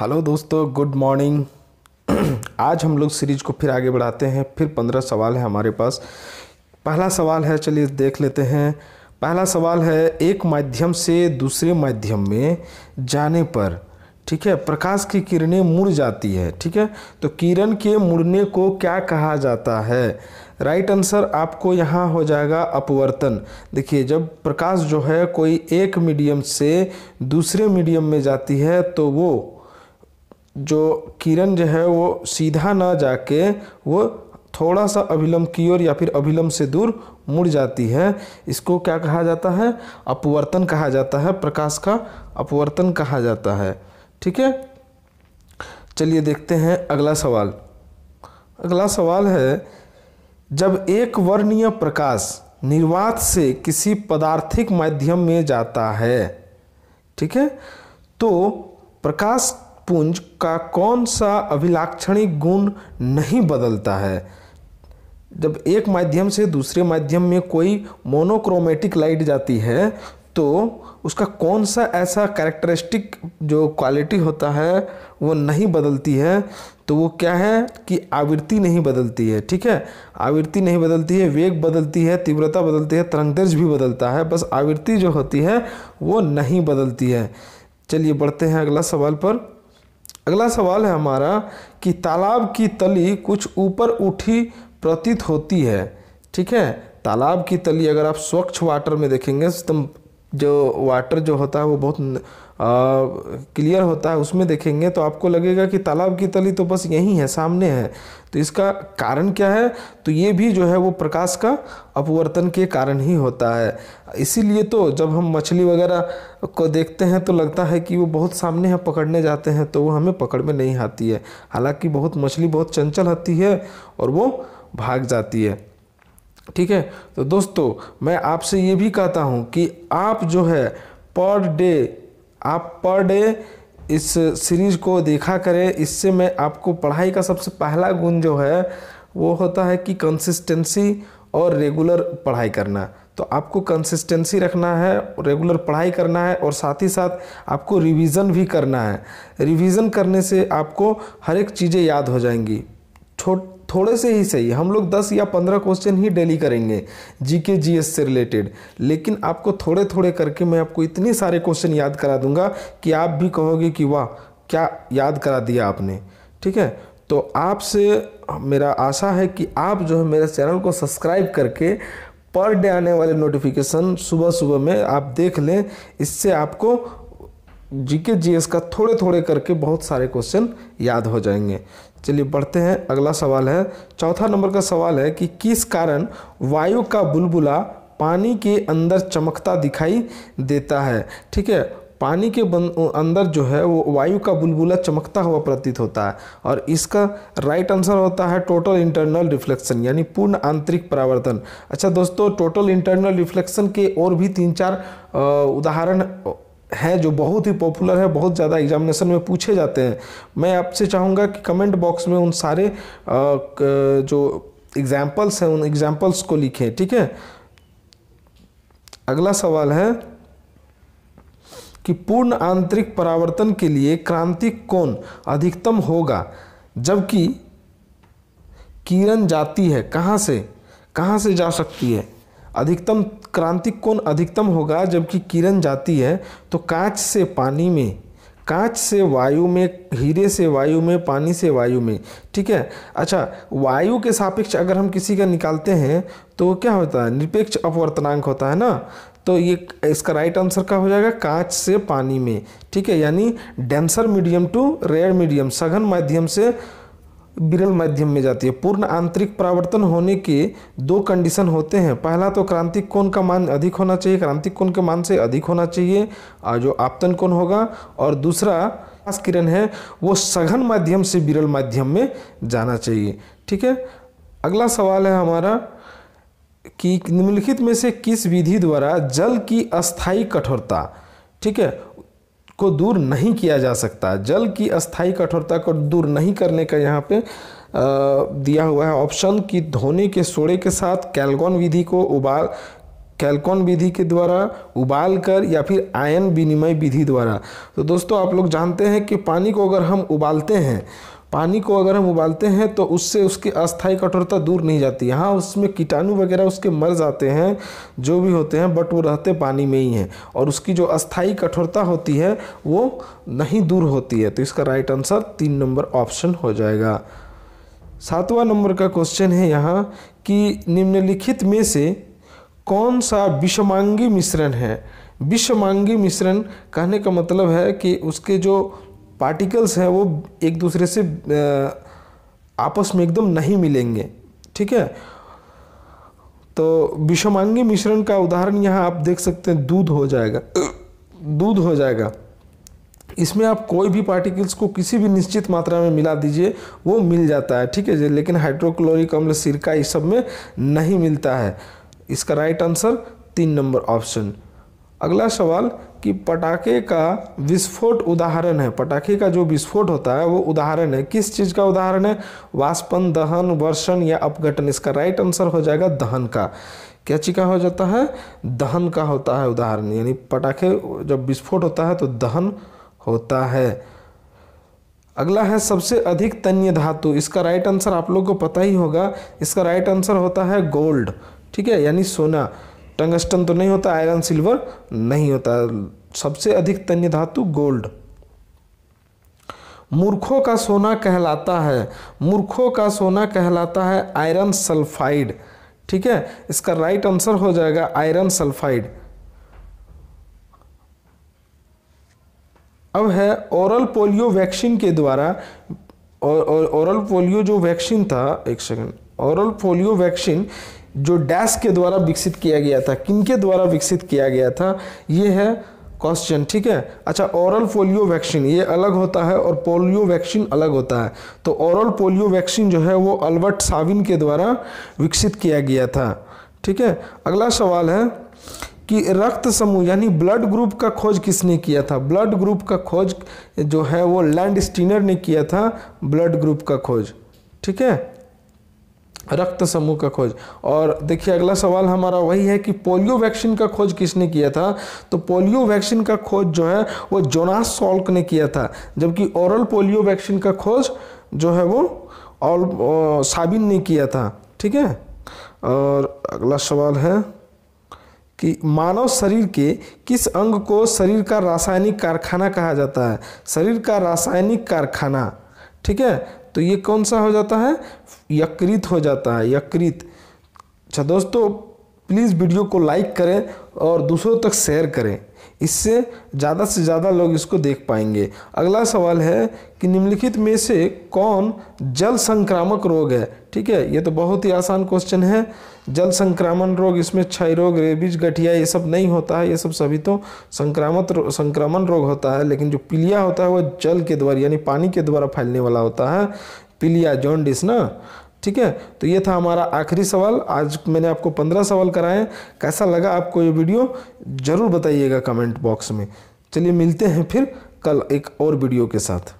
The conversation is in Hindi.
हेलो दोस्तों गुड मॉर्निंग आज हम लोग सीरीज को फिर आगे बढ़ाते हैं फिर पंद्रह सवाल है हमारे पास पहला सवाल है चलिए देख लेते हैं पहला सवाल है एक माध्यम से दूसरे माध्यम में जाने पर ठीक है प्रकाश की किरणें मुड़ जाती है ठीक है तो किरण के मुड़ने को क्या कहा जाता है राइट आंसर आपको यहाँ हो जाएगा अपवर्तन देखिए जब प्रकाश जो है कोई एक मीडियम से दूसरे मीडियम में जाती है तो वो जो किरण जो है वो सीधा ना जाके वो थोड़ा सा अभिलम्ब की ओर या फिर अभिलम्ब से दूर मुड़ जाती है इसको क्या कहा जाता है अपवर्तन कहा जाता है प्रकाश का अपवर्तन कहा जाता है ठीक है चलिए देखते हैं अगला सवाल अगला सवाल है जब एक वर्णीय प्रकाश निर्वात से किसी पदार्थिक माध्यम में जाता है ठीक है तो प्रकाश पुंज का कौन सा अभिलाक्षणिक गुण नहीं बदलता है जब एक माध्यम से दूसरे माध्यम में कोई मोनोक्रोमेटिक लाइट जाती है तो उसका कौन सा ऐसा कैरेक्टरिस्टिक जो क्वालिटी होता है वो नहीं बदलती है तो वो क्या है कि आवृत्ति नहीं बदलती है ठीक है आवृत्ति नहीं बदलती है वेग बदलती है तीव्रता बदलती है तरंगदर्ज भी बदलता है बस आवृत्ति जो होती है वो नहीं बदलती है चलिए बढ़ते हैं अगला सवाल पर अगला सवाल है हमारा कि तालाब की तली कुछ ऊपर उठी प्रतीत होती है ठीक है तालाब की तली अगर आप स्वच्छ वाटर में देखेंगे तो जो वाटर जो होता है वो बहुत क्लियर होता है उसमें देखेंगे तो आपको लगेगा कि तालाब की तली तो बस यहीं है सामने है तो इसका कारण क्या है तो ये भी जो है वो प्रकाश का अपवर्तन के कारण ही होता है इसीलिए तो जब हम मछली वगैरह को देखते हैं तो लगता है कि वो बहुत सामने है पकड़ने जाते हैं तो वो हमें पकड़ में नहीं आती है हालांकि बहुत मछली बहुत चंचल होती है और वो भाग जाती है ठीक है तो दोस्तों मैं आपसे ये भी कहता हूँ कि आप जो है पर डे आप पर डे इस सीरीज को देखा करें इससे मैं आपको पढ़ाई का सबसे पहला गुण जो है वो होता है कि कंसिस्टेंसी और रेगुलर पढ़ाई करना तो आपको कंसिस्टेंसी रखना है रेगुलर पढ़ाई करना है और साथ ही साथ आपको रिवीजन भी करना है रिवीजन करने से आपको हर एक चीज़ें याद हो जाएंगी छोट थोड़े से ही सही हम लोग दस या पंद्रह क्वेश्चन ही डेली करेंगे जीके जीएस से रिलेटेड लेकिन आपको थोड़े थोड़े करके मैं आपको इतने सारे क्वेश्चन याद करा दूंगा कि आप भी कहोगे कि वाह क्या याद करा दिया आपने ठीक है तो आपसे मेरा आशा है कि आप जो है मेरे चैनल को सब्सक्राइब करके पर डे आने वाले नोटिफिकेशन सुबह सुबह में आप देख लें इससे आपको जीके जीएस का थोड़े थोड़े करके बहुत सारे क्वेश्चन याद हो जाएंगे चलिए बढ़ते हैं अगला सवाल है चौथा नंबर का सवाल है कि किस कारण वायु का बुलबुला पानी के अंदर चमकता दिखाई देता है ठीक है पानी के अंदर जो है वो वायु का बुलबुला चमकता हुआ प्रतीत होता है और इसका राइट आंसर होता है टोटल इंटरनल रिफ्लेक्शन यानी पूर्ण आंतरिक परावर्तन अच्छा दोस्तों टोटल इंटरनल रिफ्लेक्शन के और भी तीन चार उदाहरण हैं जो बहुत ही पॉपुलर है बहुत ज़्यादा एग्जामिनेशन में पूछे जाते हैं मैं आपसे चाहूँगा कि कमेंट बॉक्स में उन सारे जो एग्जाम्पल्स हैं उन एग्जाम्पल्स को लिखें ठीक है अगला सवाल है कि पूर्ण आंतरिक परावर्तन के लिए क्रांतिक कोण अधिकतम होगा जबकि किरण जाती है कहाँ से कहाँ से जा सकती है अधिकतम क्रांतिक कोण अधिकतम होगा जबकि किरण जाती है तो कांच से पानी में कांच से वायु में हीरे से वायु में पानी से वायु में ठीक है अच्छा वायु के सापेक्ष अगर हम किसी का निकालते हैं तो क्या होता है निरपेक्ष अपवर्तनांक होता है ना तो ये इसका राइट आंसर क्या हो जाएगा कांच से पानी में ठीक है यानी denser medium to rare medium सघन माध्यम से विरल माध्यम में जाती है पूर्ण आंतरिक परावर्तन होने के दो कंडीशन होते हैं पहला तो क्रांतिक कोण का मान अधिक होना चाहिए क्रांतिक कोण के मान से अधिक होना चाहिए और जो आपतन कोण होगा और दूसरा किरण है वो सघन माध्यम से विरल माध्यम में जाना चाहिए ठीक है अगला सवाल है हमारा कि निम्नलिखित में से किस विधि द्वारा जल की अस्थायी कठोरता ठीक है को दूर नहीं किया जा सकता जल की अस्थाई कठोरता को दूर नहीं करने का यहाँ पे दिया हुआ है ऑप्शन कि धोने के सोड़े के साथ कैलगॉन विधि को उबाल कैलकॉन विधि के द्वारा उबाल कर या फिर आयन विनिमय विधि द्वारा तो दोस्तों आप लोग जानते हैं कि पानी को अगर हम उबालते हैं पानी को अगर हम उबालते हैं तो उससे उसकी अस्थाई कठोरता दूर नहीं जाती हाँ उसमें कीटाणु वगैरह उसके मर जाते हैं जो भी होते हैं बट वो रहते पानी में ही हैं और उसकी जो अस्थाई कठोरता होती है वो नहीं दूर होती है तो इसका राइट आंसर तीन नंबर ऑप्शन हो जाएगा सातवां नंबर का क्वेश्चन है यहाँ कि निम्नलिखित में से कौन सा विषमांगी मिश्रण है विषमांगी मिश्रण कहने का मतलब है कि उसके जो पार्टिकल्स हैं वो एक दूसरे से आपस में एकदम नहीं मिलेंगे ठीक है तो विषमांगी मिश्रण का उदाहरण यहाँ आप देख सकते हैं दूध हो जाएगा दूध हो जाएगा इसमें आप कोई भी पार्टिकल्स को किसी भी निश्चित मात्रा में मिला दीजिए वो मिल जाता है ठीक है लेकिन हाइड्रोक्लोरिक अम्ल सिरका इस सब में नहीं मिलता है इसका राइट आंसर तीन नंबर ऑप्शन अगला सवाल कि पटाखे का विस्फोट उदाहरण है पटाखे का जो विस्फोट होता है वो उदाहरण है किस चीज़ का उदाहरण है वाष्पन दहन वर्षण या अपघटन इसका राइट आंसर हो जाएगा दहन का क्या का हो जाता है दहन का होता है उदाहरण यानी पटाखे जब विस्फोट होता है तो दहन होता है अगला है सबसे अधिक तन्य धातु इसका राइट आंसर आप लोग को पता ही होगा इसका राइट आंसर होता है गोल्ड ठीक है यानी सोना टंगस्टन तो नहीं होता आयरन सिल्वर नहीं होता सबसे अधिक तन्य धातु गोल्ड मूर्खों का सोना कहलाता है मूर्खों का सोना कहलाता है आयरन सल्फाइड ठीक है इसका राइट आंसर हो जाएगा आयरन सल्फाइड अब है ओरल पोलियो वैक्सीन के द्वारा ओरल पोलियो जो वैक्सीन था एक सेकंड ओरल पोलियो वैक्सीन जो डैश के द्वारा विकसित किया गया था किनके द्वारा विकसित किया गया था ये है क्वेश्चन ठीक है अच्छा ओरल पोलियो वैक्सीन ये अलग होता है और पोलियो वैक्सीन अलग होता है तो ओरल पोलियो वैक्सीन जो है वो अल्बर्ट साविन के द्वारा विकसित किया गया था ठीक है अगला सवाल है कि रक्त समूह यानी ब्लड ग्रुप का खोज किसने किया था ब्लड ग्रुप का खोज जो है वो लैंड स्टीनर ने किया था ब्लड ग्रुप का खोज ठीक है रक्त समूह का खोज और देखिए अगला सवाल हमारा वही है कि पोलियो वैक्सीन का खोज किसने किया था तो पोलियो वैक्सीन का खोज जो है वो जोनास सॉल्क ने किया था जबकि ओरल पोलियो वैक्सीन का खोज जो है वो ऑल साबिन ने किया था ठीक है और अगला सवाल है कि मानव शरीर के किस अंग को शरीर का रासायनिक कारखाना कहा जाता है शरीर का रासायनिक कारखाना ठीक है तो ये कौन सा हो जाता है यकृत हो जाता है यकृत अच्छा दोस्तों प्लीज़ वीडियो को लाइक करें और दूसरों तक शेयर करें इससे ज़्यादा से ज़्यादा लोग इसको देख पाएंगे अगला सवाल है कि निम्नलिखित में से कौन जल संक्रामक रोग है ठीक है ये तो बहुत ही आसान क्वेश्चन है जल संक्रामण रोग इसमें क्षय रोग रेबीज गठिया ये सब नहीं होता है ये सब सभी तो संक्रामक संक्रमण रोग होता है लेकिन जो पीलिया होता है वह जल के द्वारा यानी पानी के द्वारा फैलने वाला होता है पीलिया जॉन्डिस ना ठीक है तो ये था हमारा आखिरी सवाल आज मैंने आपको पंद्रह सवाल कराए कैसा लगा आपको ये वीडियो ज़रूर बताइएगा कमेंट बॉक्स में चलिए मिलते हैं फिर कल एक और वीडियो के साथ